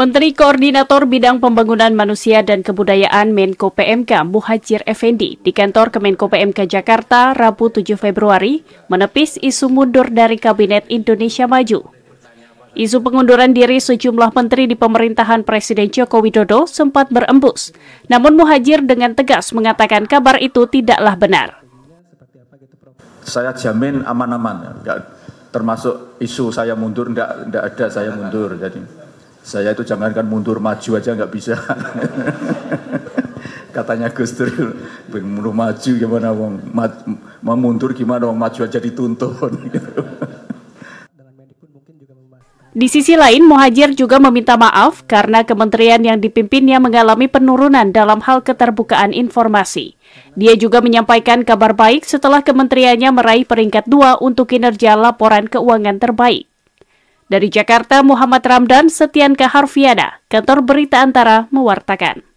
Menteri Koordinator Bidang Pembangunan Manusia dan Kebudayaan Menko PMK Muhajir Effendi di kantor Kemenko PMK Jakarta Rabu 7 Februari menepis isu mundur dari Kabinet Indonesia Maju. Isu pengunduran diri sejumlah menteri di pemerintahan Presiden Joko Widodo sempat berembus. Namun Muhajir dengan tegas mengatakan kabar itu tidaklah benar. Saya jamin aman-aman, ya. termasuk isu saya mundur, tidak ada saya mundur. Jadi saya itu jangankan mundur maju aja nggak bisa. Katanya Gus Dur, mundur maju gimana wong, mau mundur gimana wong maju aja dituntun Di sisi lain, Muhajir juga meminta maaf karena kementerian yang dipimpinnya mengalami penurunan dalam hal keterbukaan informasi. Dia juga menyampaikan kabar baik setelah kementeriannya meraih peringkat dua untuk kinerja laporan keuangan terbaik. Dari Jakarta, Muhammad Ramdan, Setian Kaharfiana, kantor berita antara mewartakan.